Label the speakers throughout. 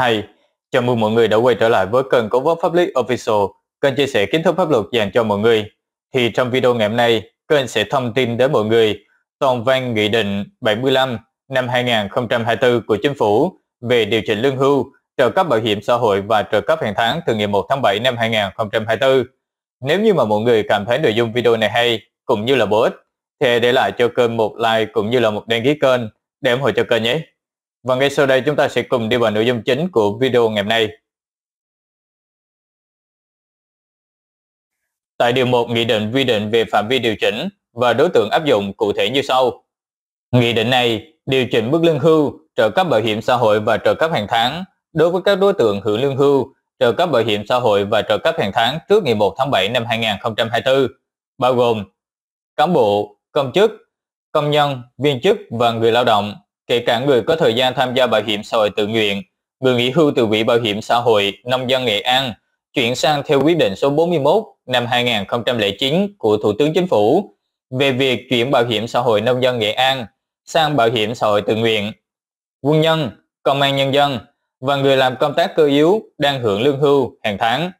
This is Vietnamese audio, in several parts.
Speaker 1: Hay, chào mừng mọi người đã quay trở lại với kênh Cố vấn Pháp lý Official, kênh chia sẻ kiến thức pháp luật dành cho mọi người. Thì trong video ngày hôm nay, kênh sẽ thông tin đến mọi người toàn văn Nghị định 75 năm 2024 của Chính phủ về điều chỉnh lương hưu, trợ cấp bảo hiểm xã hội và trợ cấp hàng tháng từ ngày 1 tháng 7 năm 2024. Nếu như mà mọi người cảm thấy nội dung video này hay cũng như là bổ ích, thì để lại cho kênh một like cũng như là một đăng ký kênh để ủng hộ cho kênh nhé. Và ngay sau đây chúng ta sẽ cùng đi vào nội dung chính của video ngày hôm nay. Tại Điều 1 Nghị định quy định về phạm vi điều chỉnh và đối tượng áp dụng cụ thể như sau. Nghị định này điều chỉnh mức lương hưu, trợ cấp bảo hiểm xã hội và trợ cấp hàng tháng đối với các đối tượng hưởng lương hưu, trợ cấp bảo hiểm xã hội và trợ cấp hàng tháng trước ngày 1 tháng 7 năm 2024, bao gồm cán bộ, công chức, công nhân, viên chức và người lao động kể cả người có thời gian tham gia bảo hiểm xã hội tự nguyện, người nghỉ hưu từ quỹ bảo hiểm xã hội nông dân Nghệ An chuyển sang theo quyết định số 41 năm 2009 của Thủ tướng Chính phủ về việc chuyển bảo hiểm xã hội nông dân Nghệ An sang bảo hiểm xã hội tự nguyện. Quân nhân, công an nhân dân và người làm công tác cơ yếu đang hưởng lương hưu hàng tháng.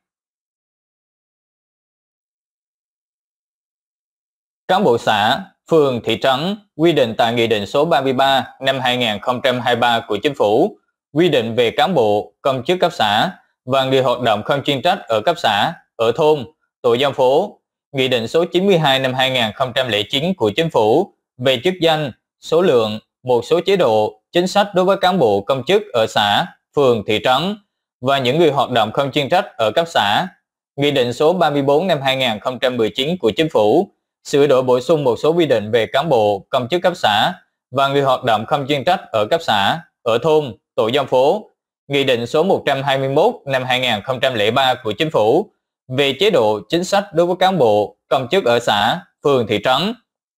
Speaker 1: Cán bộ xã phường, thị trấn quy định tại Nghị định số 33 năm 2023 của Chính phủ quy định về cán bộ, công chức cấp xã và người hoạt động không chuyên trách ở cấp xã, ở thôn, tổ dân phố. Nghị định số 92 năm 2009 của Chính phủ về chức danh, số lượng, một số chế độ, chính sách đối với cán bộ công chức ở xã, phường, thị trấn và những người hoạt động không chuyên trách ở cấp xã. Nghị định số 34 năm 2019 của Chính phủ sửa đổi bổ sung một số quy định về cán bộ, công chức cấp xã và người hoạt động không chuyên trách ở cấp xã, ở thôn, tổ dân phố. Nghị định số 121 năm 2003 của Chính phủ về chế độ chính sách đối với cán bộ, công chức ở xã, phường, thị trấn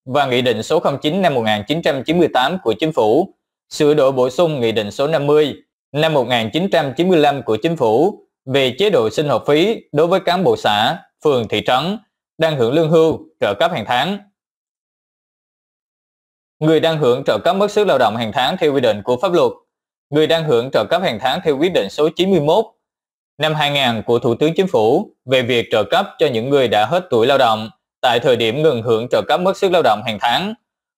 Speaker 1: và Nghị định số 09 năm 1998 của Chính phủ sửa đổi bổ sung Nghị định số 50 năm 1995 của Chính phủ về chế độ sinh hoạt phí đối với cán bộ xã, phường, thị trấn đang hưởng lương hưu, trợ cấp hàng tháng. Người đang hưởng trợ cấp mất sức lao động hàng tháng theo quy định của pháp luật. Người đang hưởng trợ cấp hàng tháng theo quyết định số 91 năm 2000 của Thủ tướng Chính phủ về việc trợ cấp cho những người đã hết tuổi lao động tại thời điểm ngừng hưởng trợ cấp mất sức lao động hàng tháng.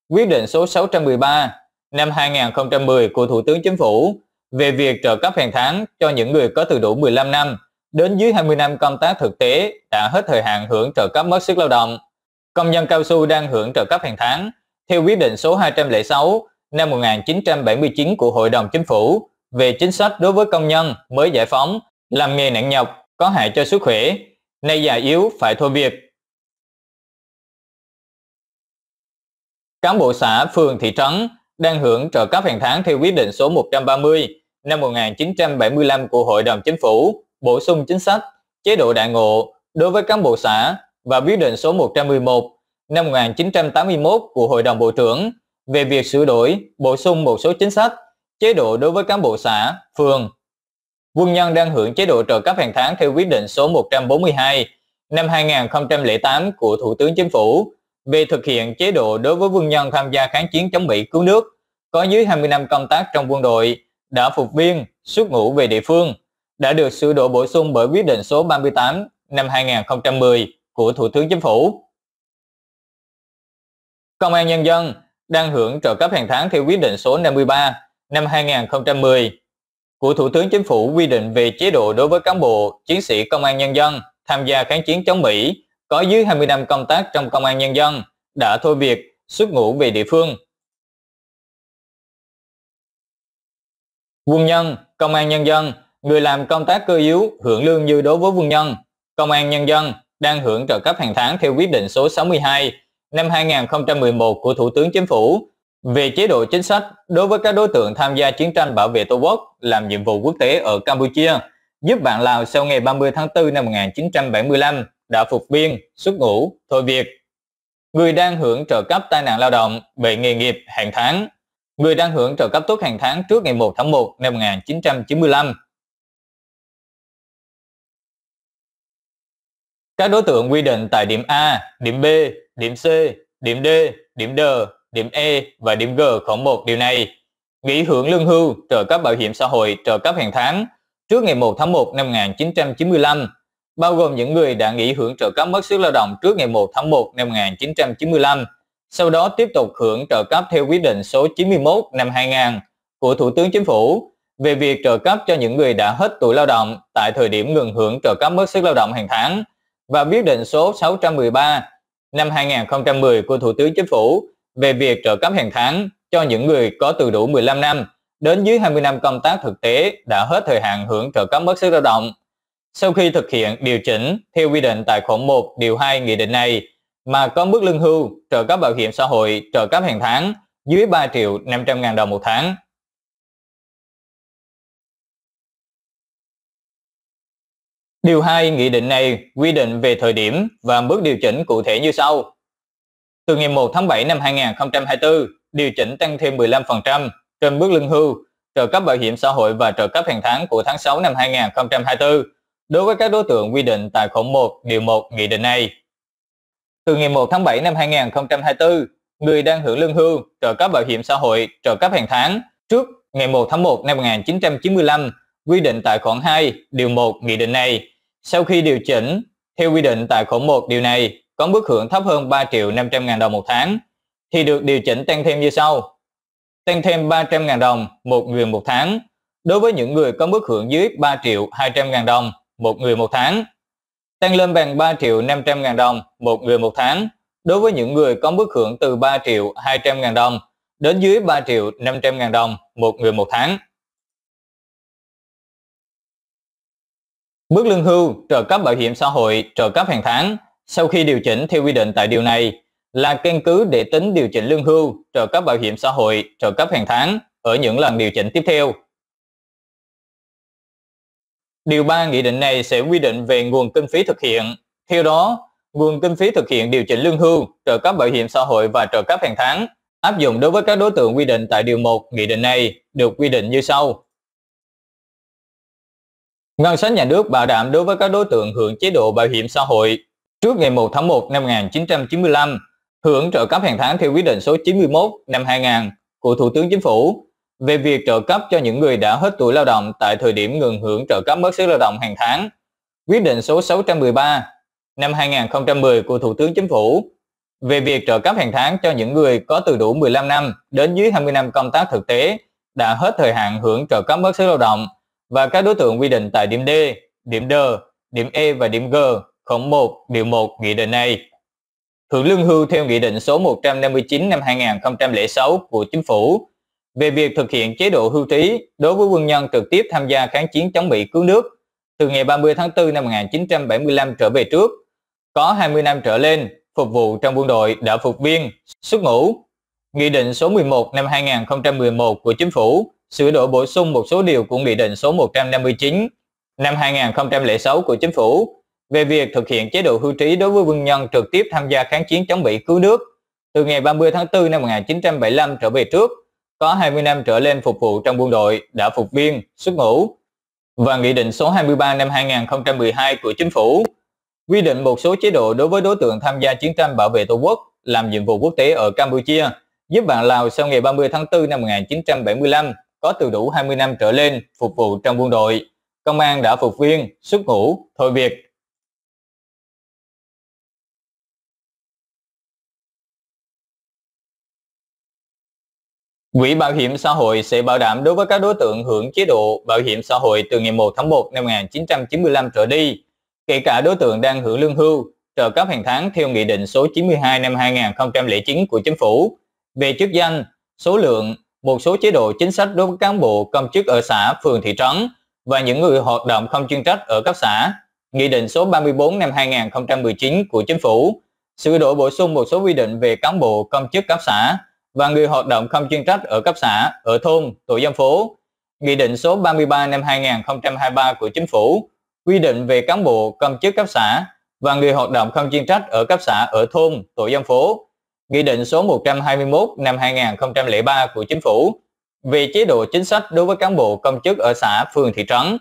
Speaker 1: Quyết định số 613 năm 2010 của Thủ tướng Chính phủ về việc trợ cấp hàng tháng cho những người có từ đủ 15 năm đến dưới 20 năm công tác thực tế đã hết thời hạn hưởng trợ cấp mất sức lao động. Công nhân cao su đang hưởng trợ cấp hàng tháng theo quyết định số 206 năm 1979 của Hội đồng Chính phủ về chính sách đối với công nhân mới giải phóng làm nghề nặng nhọc có hại cho sức khỏe, nay già yếu phải thôi việc. Cán bộ xã, phường, thị trấn đang hưởng trợ cấp hàng tháng theo quyết định số 130 năm 1975 của Hội đồng Chính phủ bổ sung chính sách, chế độ đại ngộ đối với cán bộ xã và quyết định số 111 năm 1981 của Hội đồng Bộ trưởng về việc sửa đổi, bổ sung một số chính sách, chế độ đối với cán bộ xã, phường. Quân nhân đang hưởng chế độ trợ cấp hàng tháng theo quyết định số 142 năm 2008 của Thủ tướng Chính phủ về thực hiện chế độ đối với quân nhân tham gia kháng chiến chống Mỹ cứu nước có dưới 20 năm công tác trong quân đội đã phục viên, xuất ngũ về địa phương đã được sửa đổi bổ sung bởi quyết định số 38 năm 2010 của Thủ tướng Chính phủ. Công an Nhân dân đang hưởng trợ cấp hàng tháng theo quyết định số 53 năm 2010 của Thủ tướng Chính phủ quy định về chế độ đối với cán bộ, chiến sĩ công an nhân dân tham gia kháng chiến chống Mỹ có dưới 20 năm công tác trong công an nhân dân đã thôi việc, xuất ngũ về địa phương. Quân nhân, công an nhân dân người làm công tác cơ yếu hưởng lương như đối với quân nhân, công an nhân dân đang hưởng trợ cấp hàng tháng theo quyết định số 62 năm 2011 của Thủ tướng Chính phủ về chế độ chính sách đối với các đối tượng tham gia chiến tranh bảo vệ Tổ quốc làm nhiệm vụ quốc tế ở Campuchia, giúp bạn Lào sau ngày 30 tháng 4 năm 1975 đã phục viên, xuất ngũ, thôi việc. Người đang hưởng trợ cấp tai nạn lao động, bệnh nghề nghiệp hàng tháng. Người đang hưởng trợ cấp tốt hàng tháng trước ngày 1 tháng 1 năm 1995 Các đối tượng quy định tại điểm A, điểm B, điểm C, điểm D, điểm D, điểm E và điểm G khoảng 1 điều này. Nghỉ hưởng lương hưu, trợ cấp bảo hiểm xã hội, trợ cấp hàng tháng trước ngày 1 tháng 1 năm 1995, bao gồm những người đã nghỉ hưởng trợ cấp mất sức lao động trước ngày 1 tháng 1 năm 1995, sau đó tiếp tục hưởng trợ cấp theo quyết định số 91 năm 2000 của Thủ tướng Chính phủ về việc trợ cấp cho những người đã hết tuổi lao động tại thời điểm ngừng hưởng trợ cấp mất sức lao động hàng tháng và quyết định số 613 năm 2010 của Thủ tướng Chính phủ về việc trợ cấp hàng tháng cho những người có từ đủ 15 năm đến dưới 20 năm công tác thực tế đã hết thời hạn hưởng trợ cấp mất sức lao động. Sau khi thực hiện điều chỉnh theo quy định tại khoản 1 điều 2 nghị định này mà có mức lương hưu, trợ cấp bảo hiểm xã hội, trợ cấp hàng tháng dưới 3 triệu 500 ngàn đồng một tháng Điều 2 nghị định này quy định về thời điểm và bước điều chỉnh cụ thể như sau. Từ ngày 1 tháng 7 năm 2024, điều chỉnh tăng thêm 15% trên mức lương hưu, trợ cấp bảo hiểm xã hội và trợ cấp hàng tháng của tháng 6 năm 2024 đối với các đối tượng quy định tại khoản 1 điều 1 nghị định này. Từ ngày 1 tháng 7 năm 2024, người đang hưởng lương hưu, trợ cấp bảo hiểm xã hội, trợ cấp hàng tháng trước ngày 1 tháng 1 năm 1995 quy định tại khoản 2, điều 1 nghị định này. Sau khi điều chỉnh, theo quy định tại khoản 1 điều này, có mức hưởng thấp hơn 3 triệu 500 ngàn đồng một tháng, thì được điều chỉnh tăng thêm như sau. Tăng thêm 300 ngàn đồng một người một tháng, đối với những người có mức hưởng dưới 3 triệu 200 ngàn đồng một người một tháng. Tăng lên bằng 3 triệu 500 ngàn đồng một người một tháng, đối với những người có mức hưởng từ 3 triệu 200 ngàn đồng đến dưới 3 triệu 500 ngàn đồng một người một tháng. Mức lương hưu, trợ cấp bảo hiểm xã hội, trợ cấp hàng tháng sau khi điều chỉnh theo quy định tại điều này là căn cứ để tính điều chỉnh lương hưu, trợ cấp bảo hiểm xã hội, trợ cấp hàng tháng ở những lần điều chỉnh tiếp theo. Điều 3 nghị định này sẽ quy định về nguồn kinh phí thực hiện. Theo đó, nguồn kinh phí thực hiện điều chỉnh lương hưu, trợ cấp bảo hiểm xã hội và trợ cấp hàng tháng áp dụng đối với các đối tượng quy định tại điều 1 nghị định này được quy định như sau. Ngân sách nhà nước bảo đảm đối với các đối tượng hưởng chế độ bảo hiểm xã hội trước ngày 1 tháng 1 năm 1995, hưởng trợ cấp hàng tháng theo quyết định số 91 năm 2000 của Thủ tướng Chính phủ về việc trợ cấp cho những người đã hết tuổi lao động tại thời điểm ngừng hưởng trợ cấp mất sức lao động hàng tháng. Quyết định số 613 năm 2010 của Thủ tướng Chính phủ về việc trợ cấp hàng tháng cho những người có từ đủ 15 năm đến dưới 20 năm công tác thực tế đã hết thời hạn hưởng trợ cấp mất sức lao động và các đối tượng quy định tại điểm D, điểm D, điểm E và điểm G, khoản 1, điều 1 nghị định này. Hưởng lương hưu theo nghị định số 159 năm 2006 của chính phủ về việc thực hiện chế độ hưu trí đối với quân nhân trực tiếp tham gia kháng chiến chống Mỹ cứu nước từ ngày 30 tháng 4 năm 1975 trở về trước, có 20 năm trở lên phục vụ trong quân đội đã phục viên, xuất ngũ Nghị định số 11 năm 2011 của Chính phủ sửa đổi bổ sung một số điều của Nghị định số 159 năm 2006 của Chính phủ về việc thực hiện chế độ hưu trí đối với quân nhân trực tiếp tham gia kháng chiến chống Mỹ cứu nước từ ngày 30 tháng 4 năm 1975 trở về trước, có 20 năm trở lên phục vụ trong quân đội, đã phục viên, xuất ngũ. Và Nghị định số 23 năm 2012 của Chính phủ quy định một số chế độ đối với đối tượng tham gia chiến tranh bảo vệ Tổ quốc, làm nhiệm vụ quốc tế ở Campuchia giúp bạn Lào sau ngày 30 tháng 4 năm 1975 có từ đủ 20 năm trở lên phục vụ trong quân đội, công an đã phục viên, xuất ngũ, thôi việc. Quỹ bảo hiểm xã hội sẽ bảo đảm đối với các đối tượng hưởng chế độ bảo hiểm xã hội từ ngày 1 tháng 1 năm 1995 trở đi, kể cả đối tượng đang hưởng lương hưu, trợ cấp hàng tháng theo Nghị định số 92 năm 2009 của Chính phủ về chức danh, số lượng, một số chế độ chính sách đối với cán bộ công chức ở xã, phường, thị trấn và những người hoạt động không chuyên trách ở cấp xã. Nghị định số 34 năm 2019 của Chính phủ sửa đổi bổ sung một số quy định về cán bộ công chức cấp xã và người hoạt động không chuyên trách ở cấp xã, ở thôn, tổ dân phố. Nghị định số 33 năm 2023 của Chính phủ quy định về cán bộ công chức cấp xã và người hoạt động không chuyên trách ở cấp xã, ở thôn, tổ dân phố Nghị định số 121 năm 2003 của Chính phủ về chế độ chính sách đối với cán bộ công chức ở xã, phường, thị trấn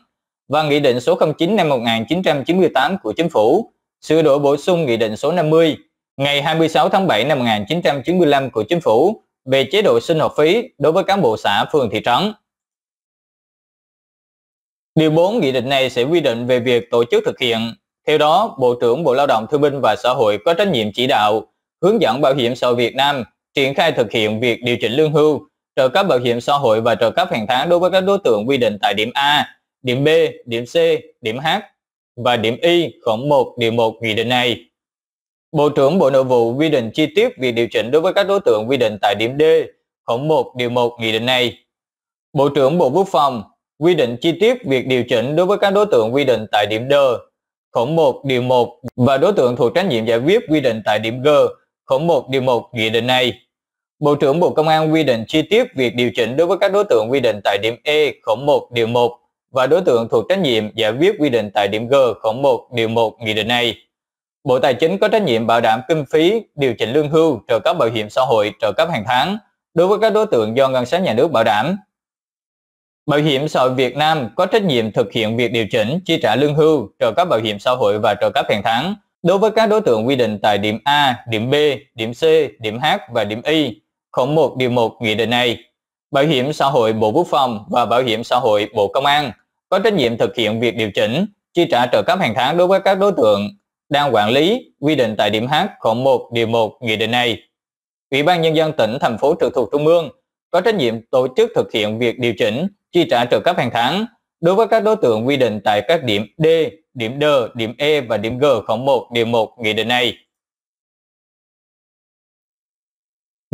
Speaker 1: và Nghị định số 09 năm 1998 của Chính phủ sửa đổi bổ sung Nghị định số 50 ngày 26 tháng 7 năm 1995 của Chính phủ về chế độ sinh hoạt phí đối với cán bộ xã, phường, thị trấn. Điều 4 nghị định này sẽ quy định về việc tổ chức thực hiện. Theo đó, Bộ trưởng Bộ Lao động Thương binh và Xã hội có trách nhiệm chỉ đạo, hướng dẫn bảo hiểm xã hội Việt Nam triển khai thực hiện việc điều chỉnh lương hưu, trợ cấp bảo hiểm xã hội và trợ cấp hàng tháng đối với các đối tượng quy định tại điểm A, điểm B, điểm C, điểm H và điểm Y khoảng 1 điều 1 nghị định này. Bộ trưởng Bộ Nội vụ quy định chi tiết việc điều chỉnh đối với các đối tượng quy định tại điểm D khoảng 1 điều 1 nghị định này. Bộ trưởng Bộ Quốc phòng quy định chi tiết việc điều chỉnh đối với các đối tượng quy định tại điểm D, khoảng 1 điều 1 và đối tượng thuộc trách nhiệm giải quyết quy định tại điểm G Khổ 1 điều 1 nghị định này. Bộ trưởng Bộ Công an quy định chi tiết việc điều chỉnh đối với các đối tượng quy định tại điểm E khổ 1 điều 1 và đối tượng thuộc trách nhiệm giải quyết quy định tại điểm G khổ 1 điều 1 nghị định này. Bộ Tài chính có trách nhiệm bảo đảm kinh phí, điều chỉnh lương hưu, trợ cấp bảo hiểm xã hội, trợ cấp hàng tháng đối với các đối tượng do ngân sách nhà nước bảo đảm. Bảo hiểm xã hội Việt Nam có trách nhiệm thực hiện việc điều chỉnh, chi trả lương hưu, trợ cấp bảo hiểm xã hội và trợ cấp hàng tháng Đối với các đối tượng quy định tại điểm A, điểm B, điểm C, điểm H và điểm Y, khoảng 1 điều 1 nghị định này, Bảo hiểm xã hội Bộ Quốc phòng và Bảo hiểm xã hội Bộ Công an có trách nhiệm thực hiện việc điều chỉnh, chi trả trợ cấp hàng tháng đối với các đối tượng đang quản lý quy định tại điểm H khoảng 1 điều 1 nghị định này. Ủy ban nhân dân tỉnh thành phố trực thuộc trung ương có trách nhiệm tổ chức thực hiện việc điều chỉnh, chi trả trợ cấp hàng tháng đối với các đối tượng quy định tại các điểm D, điểm D, điểm E và điểm G khoảng 1, điểm 1 nghị định này.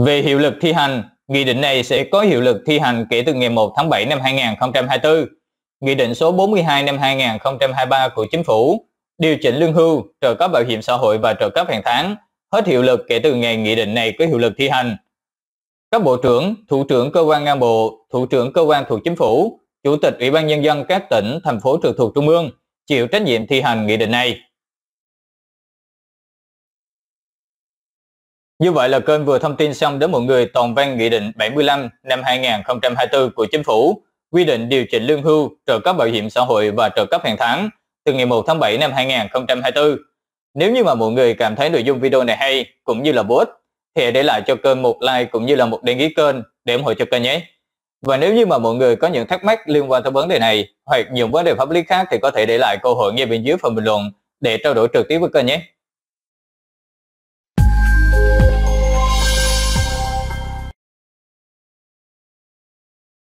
Speaker 1: Về hiệu lực thi hành, nghị định này sẽ có hiệu lực thi hành kể từ ngày 1 tháng 7 năm 2024. Nghị định số 42 năm 2023 của Chính phủ điều chỉnh lương hưu, trợ cấp bảo hiểm xã hội và trợ cấp hàng tháng hết hiệu lực kể từ ngày nghị định này có hiệu lực thi hành. Các bộ trưởng, thủ trưởng cơ quan ngang bộ, thủ trưởng cơ quan thuộc chính phủ, chủ tịch Ủy ban nhân dân các tỉnh, thành phố trực thuộc trung ương chịu trách nhiệm thi hành nghị định này. Như vậy là kênh vừa thông tin xong đến mọi người toàn văn Nghị định 75 năm 2024 của Chính phủ quy định điều chỉnh lương hưu, trợ cấp bảo hiểm xã hội và trợ cấp hàng tháng từ ngày 1 tháng 7 năm 2024. Nếu như mà mọi người cảm thấy nội dung video này hay cũng như là bổ ích thì hãy để lại cho kênh một like cũng như là một đăng ký kênh để ủng hộ cho kênh nhé. Và nếu như mà mọi người có những thắc mắc liên quan tới vấn đề này hoặc những vấn đề pháp lý khác thì có thể để lại câu hỏi ngay bên dưới phần bình luận để trao đổi trực tiếp với kênh nhé.